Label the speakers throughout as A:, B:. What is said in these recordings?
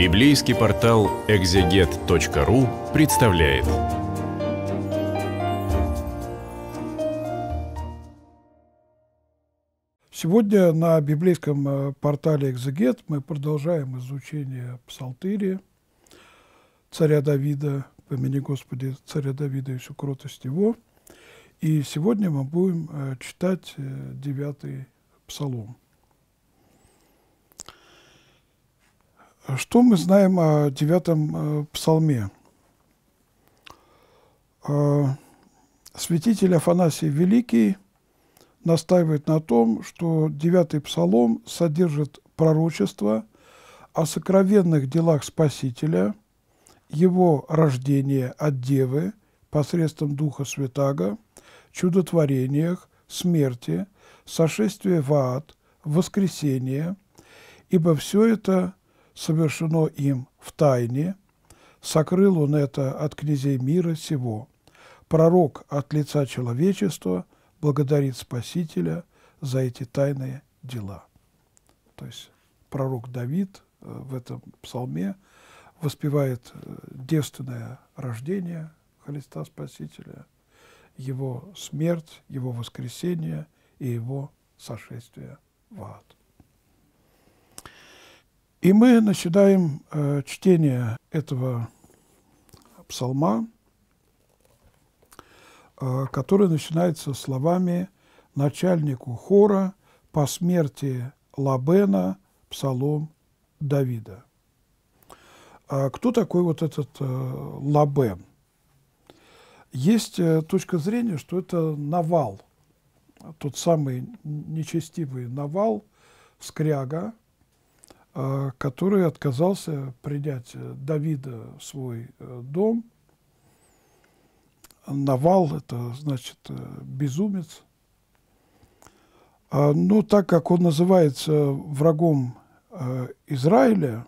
A: Библейский портал экзегет.ру представляет. Сегодня на библейском э, портале «Экзегет» мы продолжаем изучение Псалтыри, царя Давида, помяни Господи, царя Давида и всю кротость его. И сегодня мы будем э, читать э, девятый псалом – Что мы знаем о девятом э, псалме? Э, Святитель Афанасий Великий настаивает на том, что девятый псалом содержит пророчество о сокровенных делах Спасителя, его рождение от Девы посредством Духа Святаго, чудотворениях, смерти, сошествие в ад, воскресение, ибо все это – совершено им в тайне, сокрыл он это от князей мира сего. Пророк от лица человечества благодарит Спасителя за эти тайные дела. То есть пророк Давид э, в этом псалме воспевает э, девственное рождение Христа Спасителя, его смерть, его воскресение и его сошествие в ад. И мы начинаем э, чтение этого псалма, э, который начинается словами начальнику хора по смерти Лабена псалом Давида. А кто такой вот этот э, Лабен? Есть э, точка зрения, что это Навал, тот самый нечестивый Навал, Скряга – а, который отказался принять э, Давида в свой э, дом. Навал – это значит э, безумец. А, но так как он называется врагом Израиля,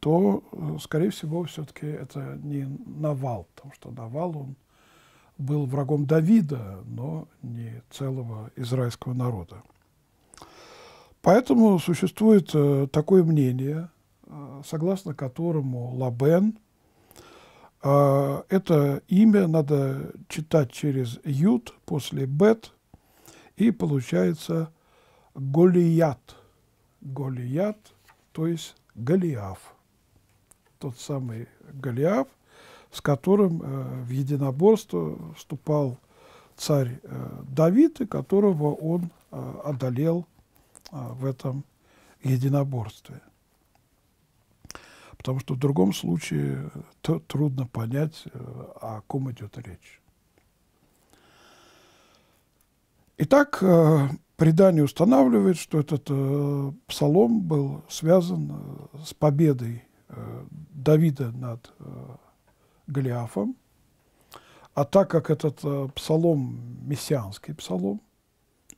A: то, скорее всего, все-таки это не Навал, потому что Навал, он был врагом Давида, но не целого израильского народа. Поэтому существует э, такое мнение, э, согласно которому Лабен э, – это имя надо читать через «ют» после «бет», и получается Голият. Голият, то есть Голиаф. Тот самый Голиаф, с которым в единоборство вступал царь Давид, и которого он одолел – а, в этом единоборстве. Потому что в другом случае э, то трудно понять, э, о ком идет речь. Итак, э, предание устанавливает, что этот псалом был связан с победой Давида над Голиафом. А так как этот псалом мессианский псалом,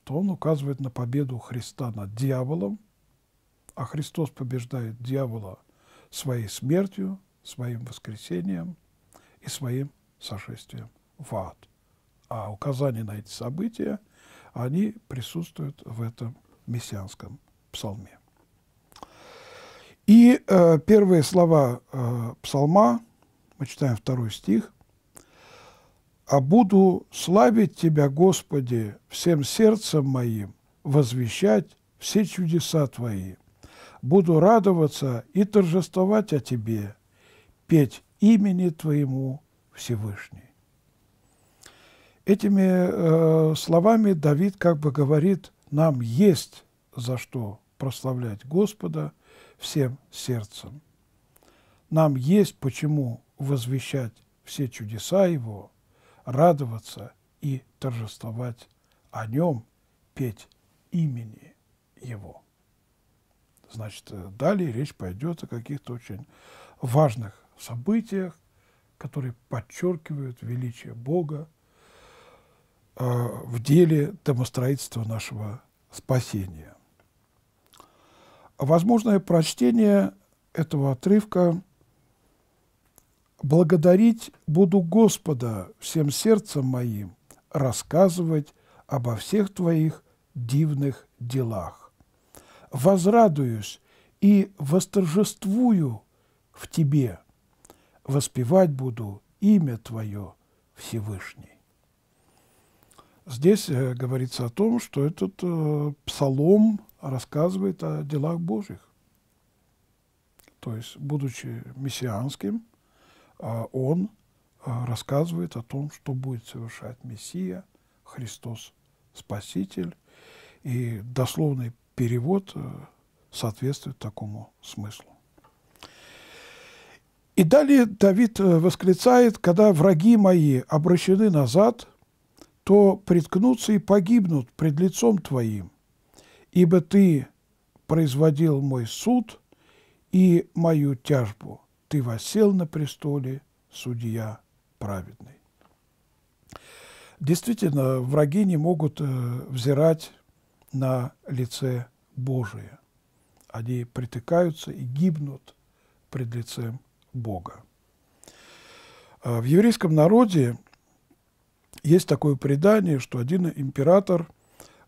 A: то он указывает на победу Христа над дьяволом, а Христос побеждает дьявола своей смертью, своим воскресением и своим сошествием в ад. А указания на эти события, они присутствуют в этом мессианском псалме. И э, первые слова э, псалма, мы читаем второй стих, а буду славить Тебя, Господи, всем сердцем моим, возвещать все чудеса Твои. Буду радоваться и торжествовать о Тебе, петь имени Твоему Всевышний. Этими э, словами Давид как бы говорит, нам есть за что прославлять Господа всем сердцем. Нам есть почему возвещать все чудеса Его – радоваться и торжествовать о нем, петь имени его. Значит, э, далее речь пойдет о каких-то очень важных событиях, которые подчеркивают величие Бога э, в деле домостроительства нашего спасения. Возможное прочтение этого отрывка – Благодарить буду Господа всем сердцем моим, рассказывать обо всех Твоих дивных делах. Возрадуюсь и восторжествую в Тебе, воспевать буду имя Твое Всевышний. Здесь э, говорится о том, что этот э, псалом рассказывает о делах Божьих. То есть, будучи мессианским, а он а, рассказывает о том, что будет совершать Мессия, Христос Спаситель. И дословный перевод э, соответствует такому смыслу. И далее Давид э, восклицает, когда враги мои обращены назад, то приткнутся и погибнут пред лицом Твоим, ибо Ты производил мой суд и мою тяжбу ты восел на престоле, судья праведный. Действительно, враги не могут э, взирать на лице Божие. Они притыкаются и гибнут пред лицем Бога. А в еврейском народе есть такое предание, что один император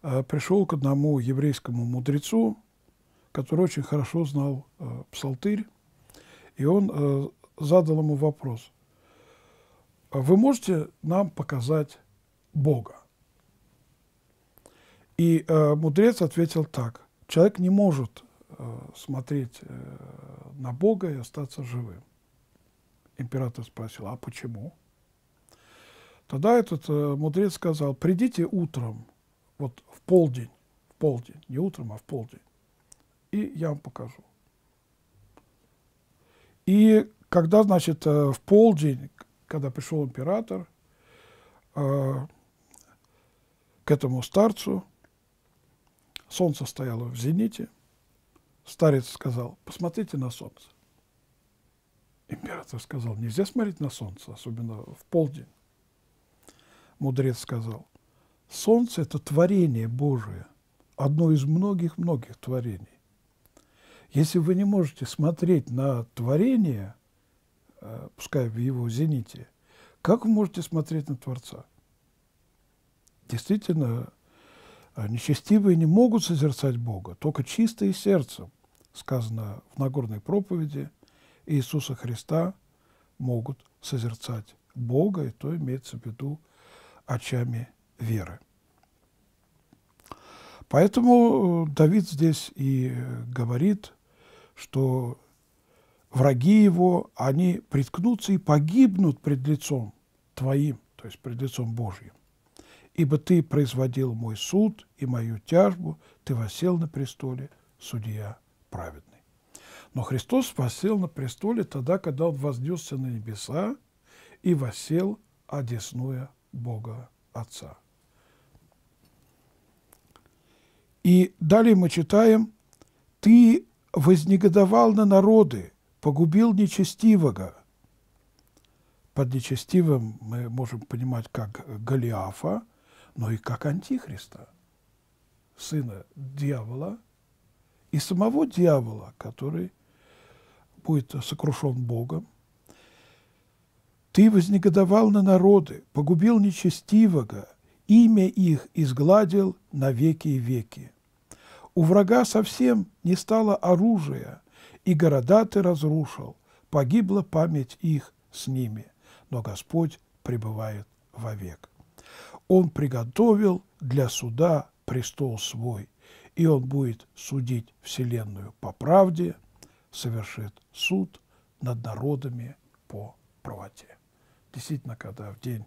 A: э, пришел к одному еврейскому мудрецу, который очень хорошо знал э, псалтырь, и он э, задал ему вопрос. «А вы можете нам показать Бога? И э, мудрец ответил так. Человек не может э, смотреть э, на Бога и остаться живым. Император спросил, а почему? Тогда этот э, мудрец сказал, придите утром, вот в полдень, в полдень, не утром, а в полдень, и я вам покажу. И когда, значит, э, в полдень, когда пришел император э, к этому старцу, солнце стояло в зените, старец сказал, посмотрите на солнце. Император сказал, нельзя смотреть на солнце, особенно в полдень. Мудрец сказал, солнце – это творение Божие, одно из многих-многих творений. Если вы не можете смотреть на творение, э, пускай в его зените, как вы можете смотреть на Творца? Действительно, э, нечестивые не могут созерцать Бога, только чистое сердце, сказано в Нагорной проповеди Иисуса Христа, могут созерцать Бога, и то имеется в виду очами веры. Поэтому э, Давид здесь и говорит – что враги его, они приткнутся и погибнут пред лицом Твоим, то есть пред лицом Божьим. Ибо Ты производил мой суд и мою тяжбу, Ты восел на престоле, судья праведный. Но Христос восел на престоле тогда, когда Он вознесся на небеса и восел, одесную Бога Отца. И далее мы читаем, «Ты вознегодовал на народы, погубил нечестивого. Под нечестивым мы можем понимать как Голиафа, но и как Антихриста, сына дьявола и самого дьявола, который будет сокрушен Богом. Ты вознегодовал на народы, погубил нечестивого, имя их изгладил на веки и веки. У врага совсем не стало оружия, и города ты разрушил, погибла память их с ними, но Господь пребывает вовек. Он приготовил для суда престол свой, и он будет судить вселенную по правде, совершит суд над народами по правоте. Действительно, когда в день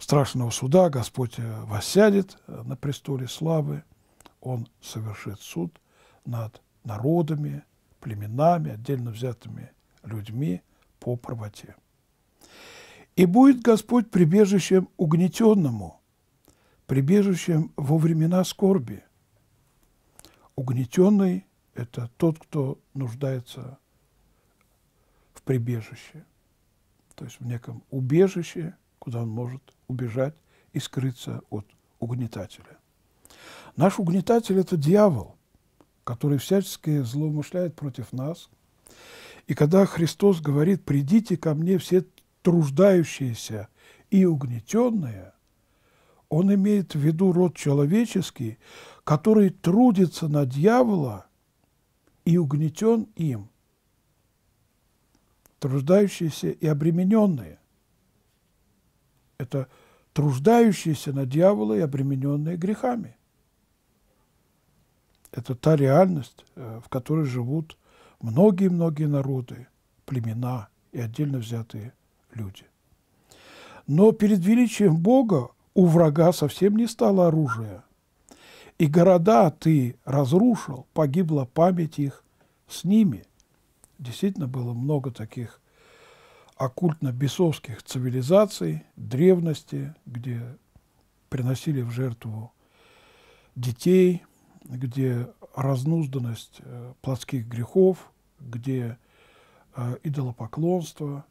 A: страшного суда Господь э, воссядет э, на престоле славы, он совершит суд над народами, племенами, отдельно взятыми людьми по правоте. «И будет Господь прибежищем угнетенному, прибежищем во времена скорби». Угнетенный – это тот, кто нуждается в прибежище, то есть в неком убежище, куда он может убежать и скрыться от угнетателя. Наш угнетатель – это дьявол, который всячески злоумышляет против нас. И когда Христос говорит «придите ко мне все труждающиеся и угнетенные», он имеет в виду род человеческий, который трудится на дьявола и угнетен им, труждающиеся и обремененные. Это труждающиеся на дьявола и обремененные грехами – это та реальность, э, в которой живут многие-многие народы, племена и отдельно взятые люди. Но перед величием Бога у врага совсем не стало оружия. И города ты разрушил, погибла память их с ними. Действительно было много таких оккультно-бесовских цивилизаций, древности, где приносили в жертву детей – где разнузданность э, плотских грехов, где э, идолопоклонство,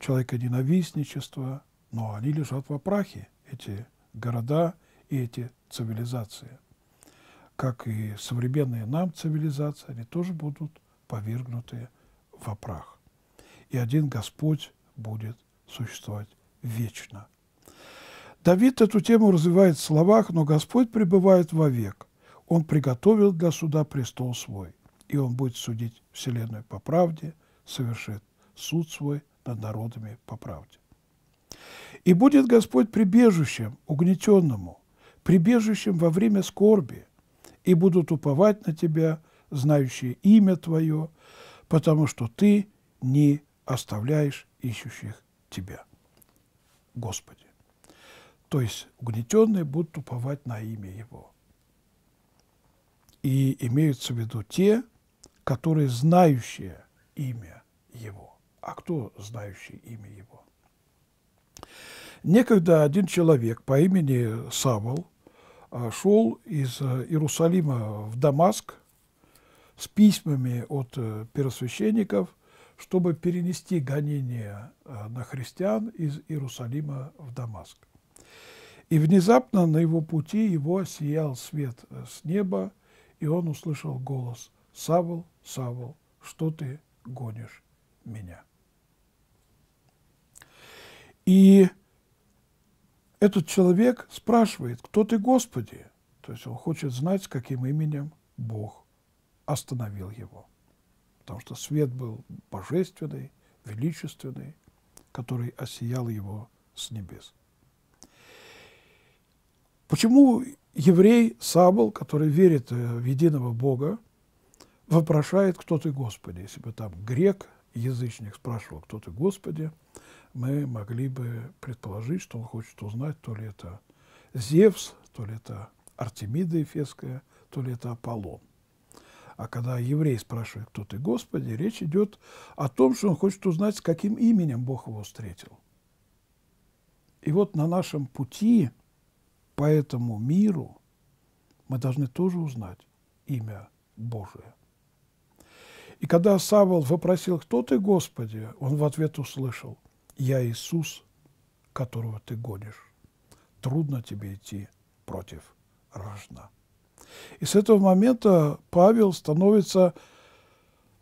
A: человеконенавистничество, но они лежат во прахе эти города и эти цивилизации. Как и современные нам цивилизации, они тоже будут повергнуты в прах, И один Господь будет существовать вечно. Давид эту тему развивает в словах, но Господь пребывает вовек. Он приготовил для суда престол свой, и он будет судить вселенную по правде, совершит суд свой над народами по правде. И будет Господь прибежищем угнетенному, прибежищем во время скорби, и будут уповать на Тебя, знающие имя Твое, потому что Ты не оставляешь ищущих Тебя, Господи. То есть угнетенные будут уповать на имя Его и имеются в виду те, которые знающие имя Его. А кто знающий имя Его? Некогда один человек по имени Савол а, шел из э, Иерусалима в Дамаск с письмами от э, первосвященников, чтобы перенести гонение э, на христиан из Иерусалима в Дамаск. И внезапно на его пути его сиял свет с неба – и он услышал голос «Савл, Савл, что ты гонишь меня?» И этот человек спрашивает, кто ты, Господи? То есть он хочет знать, с каким именем Бог остановил его. Потому что свет был божественный, величественный, который осиял его с небес. Почему еврей Сабл, который верит э, в единого Бога, вопрошает, кто ты, Господи. Если бы там грек, язычник спрашивал, кто ты, Господи, мы могли бы предположить, что он хочет узнать, то ли это Зевс, то ли это Артемида Эфесская, то ли это Аполлон. А когда еврей спрашивает, кто ты, Господи, речь идет о том, что он хочет узнать, с каким именем Бог его встретил. И вот на нашем пути по этому миру, мы должны тоже узнать имя Божие. И когда Савол вопросил, кто ты, Господи, он в ответ услышал, я Иисус, которого ты гонишь. Трудно тебе идти против рожна. И с этого момента Павел становится,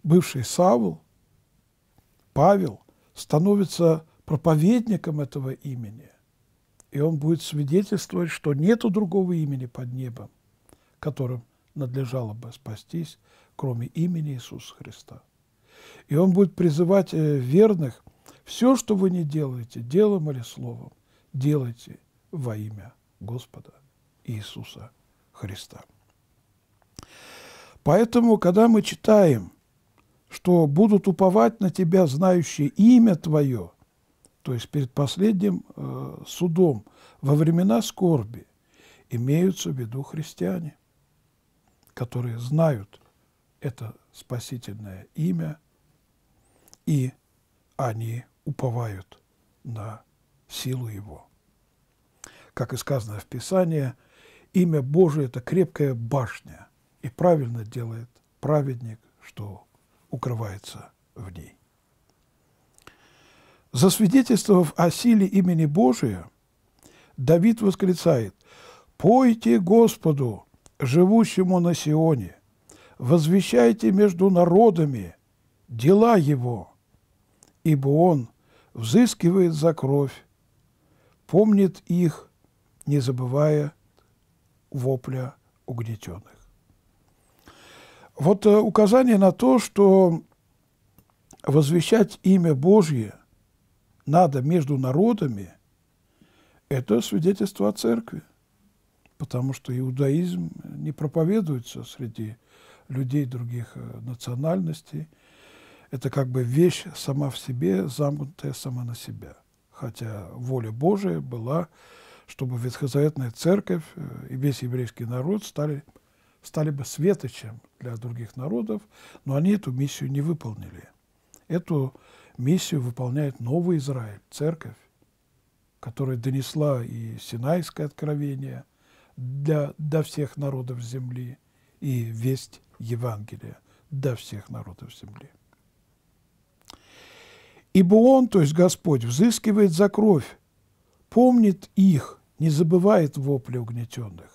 A: бывший Савл, Павел становится проповедником этого имени и он будет свидетельствовать, что нету другого имени под небом, которым надлежало бы спастись, кроме имени Иисуса Христа. И он будет призывать э, верных, все, что вы не делаете, делом или словом, делайте во имя Господа Иисуса Христа. Поэтому, когда мы читаем, что будут уповать на тебя знающие имя Твое, то есть перед последним э, судом во времена скорби, имеются в виду христиане, которые знают это спасительное имя, и они уповают на силу его. Как и сказано в Писании, имя Божие – это крепкая башня, и правильно делает праведник, что укрывается в ней. Засвидетельствовав о силе имени Божия, Давид восклицает «Пойте Господу, живущему на Сионе, возвещайте между народами дела Его, ибо Он взыскивает за кровь, помнит их, не забывая вопля угнетенных». Вот э, указание на то, что возвещать имя Божье – надо между народами, это свидетельство о церкви. Потому что иудаизм не проповедуется среди людей других э, национальностей. Это как бы вещь сама в себе, замкнутая сама на себя. Хотя воля Божия была, чтобы ветхозаветная церковь э, и весь еврейский народ стали, стали бы светочем для других народов, но они эту миссию не выполнили. Эту миссию выполняет новый Израиль, церковь, которая донесла и Синайское откровение для, до всех народов земли, и весть Евангелия до всех народов земли. Ибо Он, то есть Господь, взыскивает за кровь, помнит их, не забывает вопли угнетенных.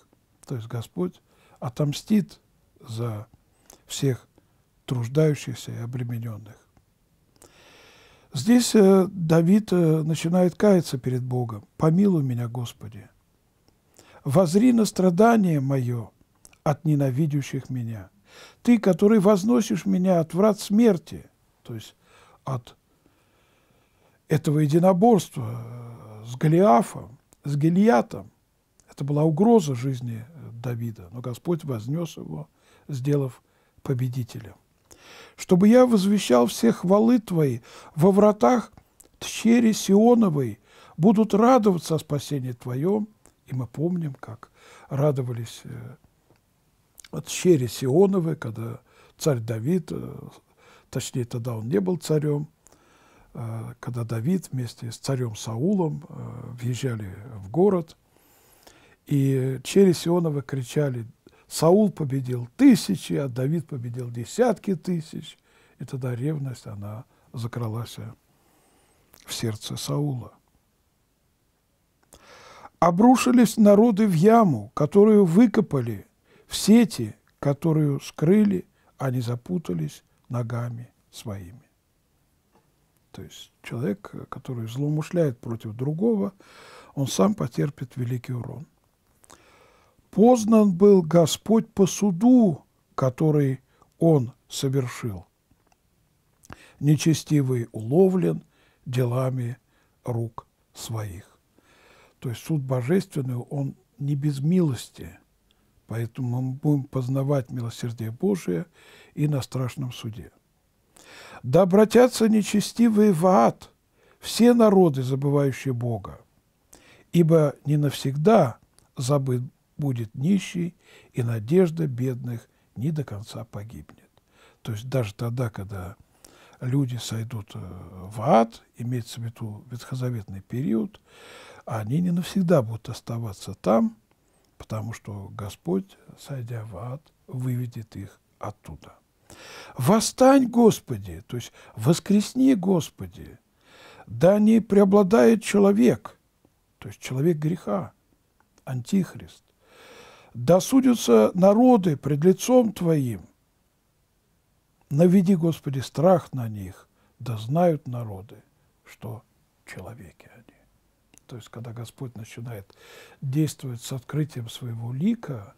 A: То есть Господь отомстит за всех труждающихся и обремененных. Здесь э, Давид э, начинает каяться перед Богом. «Помилуй меня, Господи! Возри на страдание мое от ненавидящих меня! Ты, который возносишь меня от врат смерти!» То есть от этого единоборства э, с Голиафом, с Гелиатом. Это была угроза жизни Давида, но Господь вознес его, сделав победителем чтобы я возвещал все хвалы Твои во вратах тщери Сионовой, будут радоваться о спасении Твоем». И мы помним, как радовались э, от щери Сионовой, когда царь Давид, э, точнее, тогда он не был царем, э, когда Давид вместе с царем Саулом въезжали в город, и через Сионова кричали Саул победил тысячи, а Давид победил десятки тысяч. И тогда ревность, она закралась в сердце Саула. Обрушились народы в яму, которую выкопали, в сети, которую скрыли, они запутались ногами своими. То есть человек, который злоумышляет против другого, он сам потерпит великий урон познан был Господь по суду, который он совершил. Нечестивый уловлен делами рук своих. То есть суд божественный, он не без милости, поэтому мы будем познавать милосердие Божие и на страшном суде. Да обратятся нечестивые в ад, все народы, забывающие Бога, ибо не навсегда забыт будет нищий, и надежда бедных не до конца погибнет. То есть даже тогда, когда люди сойдут э, в ад, имеется в виду ветхозаветный период, они не навсегда будут оставаться там, потому что Господь, сойдя в ад, выведет их оттуда. «Восстань, Господи!» То есть «воскресни, Господи!» «Да не преобладает человек!» То есть человек греха, антихрист досудятся народы пред лицом Твоим. Наведи, Господи, страх на них, да знают народы, что человеки они. То есть, когда Господь начинает действовать с открытием своего лика,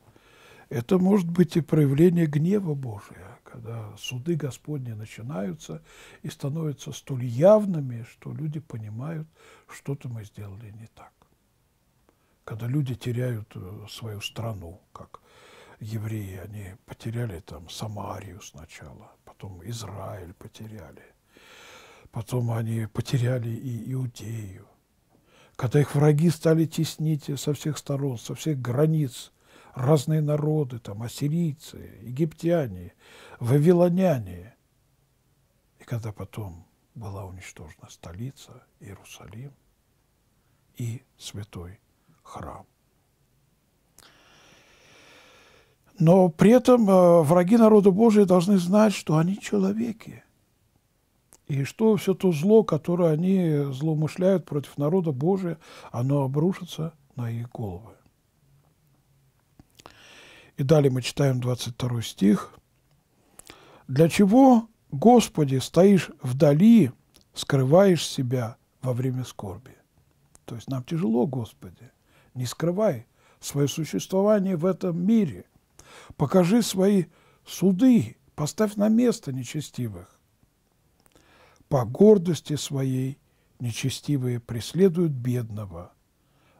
A: это может быть и проявление гнева Божия, когда суды Господни начинаются и становятся столь явными, что люди понимают, что-то мы сделали не так когда люди теряют э, свою страну, как евреи, они потеряли там Самарию сначала, потом Израиль потеряли, потом они потеряли и Иудею. Когда их враги стали теснить со всех сторон, со всех границ, разные народы, там ассирийцы, египтяне, вавилоняне. И когда потом была уничтожена столица, Иерусалим и святой храм. Но при этом э, враги народа Божия должны знать, что они человеки. И что все то зло, которое они злоумышляют против народа Божия, оно обрушится на их головы. И далее мы читаем 22 стих. «Для чего, Господи, стоишь вдали, скрываешь себя во время скорби?» То есть нам тяжело, Господи не скрывай свое существование в этом мире. Покажи свои суды, поставь на место нечестивых. По гордости своей нечестивые преследуют бедного.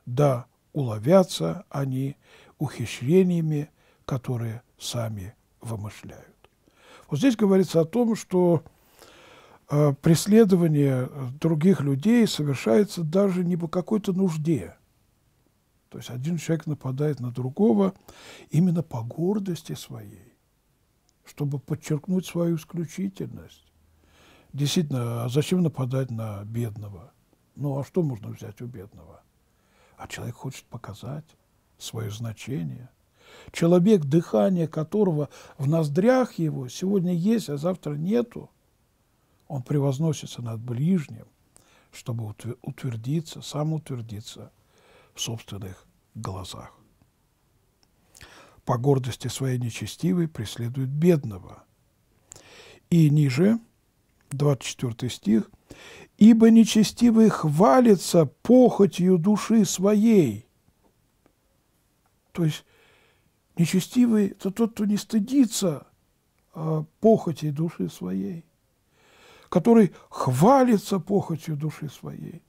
A: Да, уловятся они ухищрениями, которые сами вымышляют. Вот здесь говорится о том, что э, преследование других людей совершается даже не по какой-то нужде, то есть один человек нападает на другого именно по гордости своей, чтобы подчеркнуть свою исключительность. Действительно, а зачем нападать на бедного? Ну а что можно взять у бедного? А человек хочет показать свое значение. Человек, дыхание которого в ноздрях его сегодня есть, а завтра нету, он превозносится над ближним, чтобы утвердиться, самоутвердиться – в собственных глазах. По гордости своей нечестивой преследует бедного. И ниже, 24 стих, «Ибо нечестивый хвалится похотью души своей». То есть нечестивый – это тот, кто не стыдится а, похоти души своей, который хвалится похотью души своей.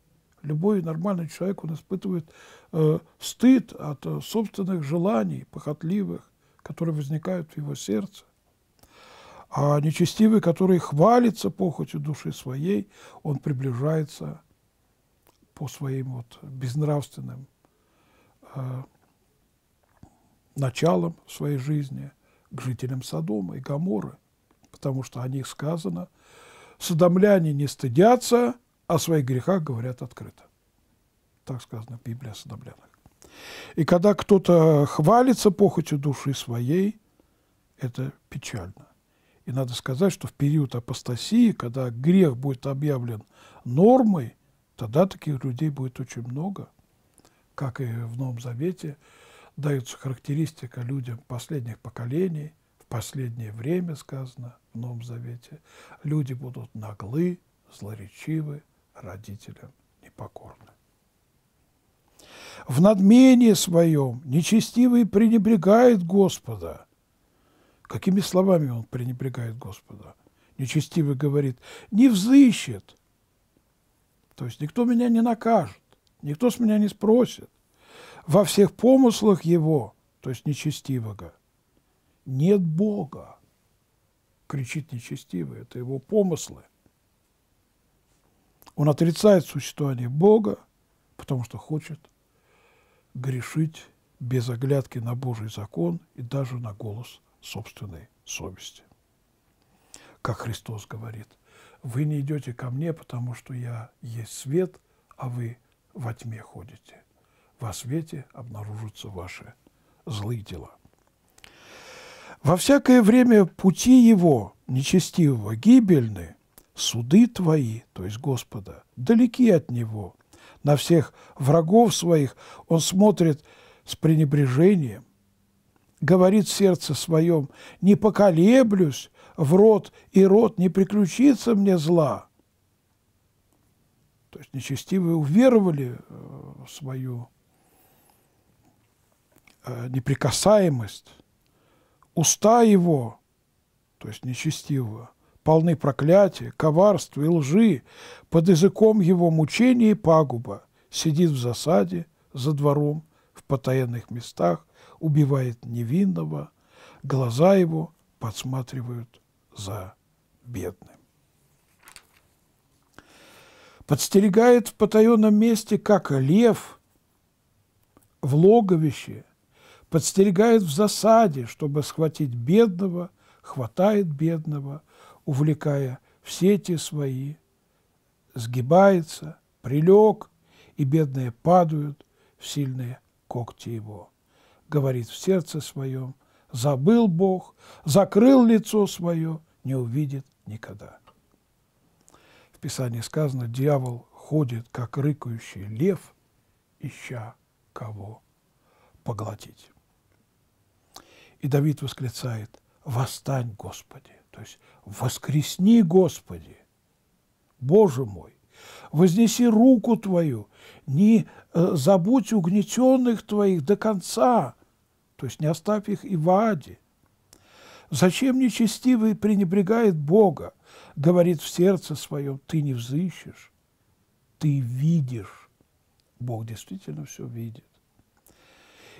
A: Любой нормальный человек, он испытывает э, стыд от э, собственных желаний похотливых, которые возникают в его сердце. А нечестивый, который хвалится похотью души своей, он приближается по своим вот безнравственным э, началам своей жизни к жителям Содома и Гаморы, потому что о них сказано, содомляне не стыдятся, о своих грехах говорят открыто. Так сказано в Библии о содомлянах. И когда кто-то хвалится похотью души своей, это печально. И надо сказать, что в период апостасии, когда грех будет объявлен нормой, тогда таких людей будет очень много. Как и в Новом Завете дается характеристика людям последних поколений, в последнее время сказано в Новом Завете, люди будут наглы, злоречивы, родителям непокорны. В надмении своем нечестивый пренебрегает Господа. Какими словами он пренебрегает Господа? Нечестивый говорит, не взыщет. То есть никто меня не накажет, никто с меня не спросит. Во всех помыслах его, то есть нечестивого, нет Бога, кричит нечестивый, это его помыслы – он отрицает существование Бога, потому что хочет грешить без оглядки на Божий закон и даже на голос собственной совести. Как Христос говорит, вы не идете ко мне, потому что я есть свет, а вы во тьме ходите. Во свете обнаружатся ваши злые дела. Во всякое время пути его, нечестивого, гибельны, суды Твои, то есть Господа, далеки от Него. На всех врагов своих Он смотрит с пренебрежением. Говорит сердце своем, не поколеблюсь в рот, и рот не приключится мне зла. То есть нечестивые уверовали в э, свою э, неприкасаемость. Уста его, то есть нечестивого, полны проклятия, коварства и лжи, под языком его мучения и пагуба, сидит в засаде, за двором, в потаенных местах, убивает невинного, глаза его подсматривают за бедным. Подстерегает в потаенном месте, как лев, в логовище, подстерегает в засаде, чтобы схватить бедного, хватает бедного – увлекая все сети свои, сгибается, прилег, и бедные падают в сильные когти его. Говорит в сердце своем, забыл Бог, закрыл лицо свое, не увидит никогда. В Писании сказано, дьявол ходит, как рыкающий лев, ища кого поглотить. И Давид восклицает, «Восстань, Господи!» То есть «Воскресни, Господи, Боже мой, вознеси руку Твою, не э, забудь угнетенных Твоих до конца, то есть не оставь их и в аде». Зачем нечестивый пренебрегает Бога? Говорит в сердце своем, ты не взыщешь, ты видишь. Бог действительно все видит.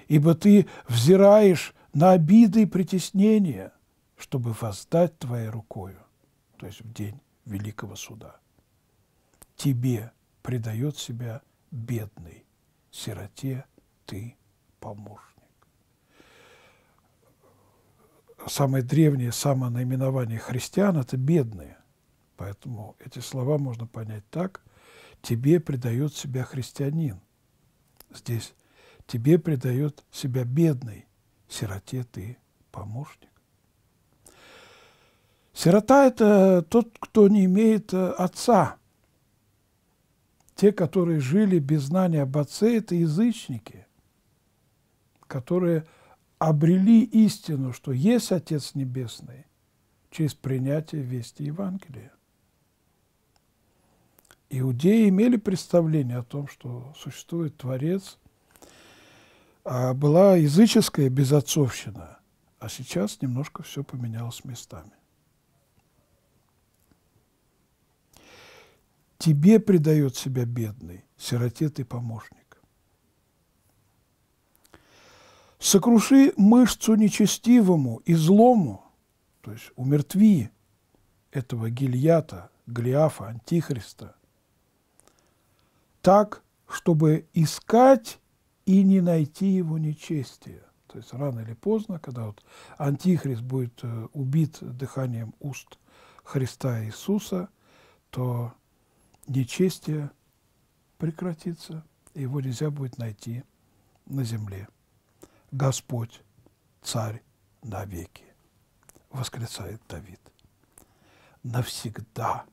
A: Ибо ты взираешь на обиды и притеснения, чтобы воздать Твоей рукою, то есть в день великого суда. Тебе предает себя бедный, сироте ты помощник. самое древнее самонаименование христиан – это бедные. Поэтому эти слова можно понять так. Тебе предает себя христианин. Здесь тебе предает себя бедный, сироте ты помощник. Сирота – это тот, кто не имеет э, отца. Те, которые жили без знания об отце, это язычники, которые обрели истину, что есть Отец Небесный, через принятие вести Евангелия. Иудеи имели представление о том, что существует Творец, а была языческая безотцовщина, а сейчас немножко все поменялось местами. Тебе предает себя бедный, сироте ты помощник. Сокруши мышцу нечестивому и злому, то есть умертви этого гильята, Глиафа, Антихриста, так, чтобы искать и не найти его нечестие. То есть рано или поздно, когда вот Антихрист будет э, убит дыханием уст Христа Иисуса, то нечестие прекратится, и его нельзя будет найти на земле. Господь, Царь навеки, восклицает Давид. Навсегда.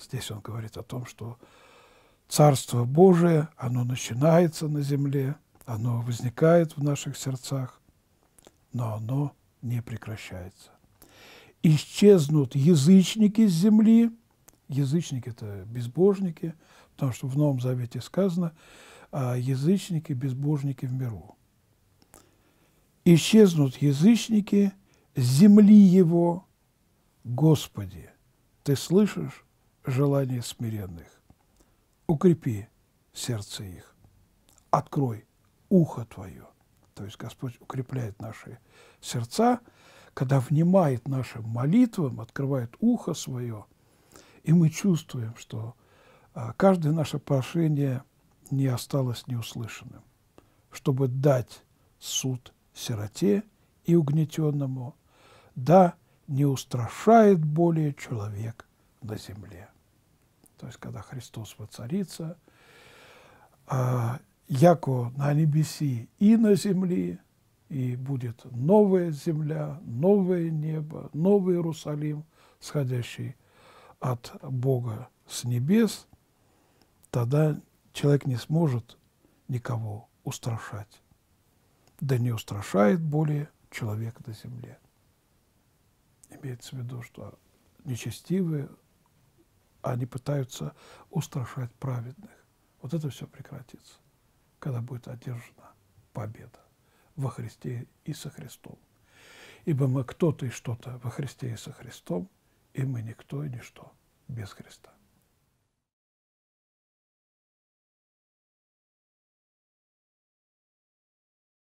A: Здесь он говорит о том, что Царство Божие, оно начинается на земле, оно возникает в наших сердцах, но оно не прекращается. Исчезнут язычники с земли – язычники – это безбожники, потому что в Новом Завете сказано а «язычники, безбожники в миру». «Исчезнут язычники земли его, Господи, ты слышишь желание смиренных? Укрепи сердце их, открой ухо твое». То есть Господь укрепляет наши сердца, когда внимает нашим молитвам, открывает ухо свое – и мы чувствуем, что а, каждое наше прошение не осталось неуслышанным, чтобы дать суд сироте и угнетенному. Да, не устрашает более человек на земле. То есть, когда Христос воцарится, а, яко на небеси и на земле, и будет новая земля, новое небо, новый Иерусалим, сходящий от Бога с небес, тогда человек не сможет никого устрашать. Да не устрашает более человек на земле. Имеется в виду, что нечестивые, они пытаются устрашать праведных. Вот это все прекратится, когда будет одержана победа во Христе и со Христом. Ибо мы кто-то и что-то во Христе и со Христом – и мы никто и ничто без Христа.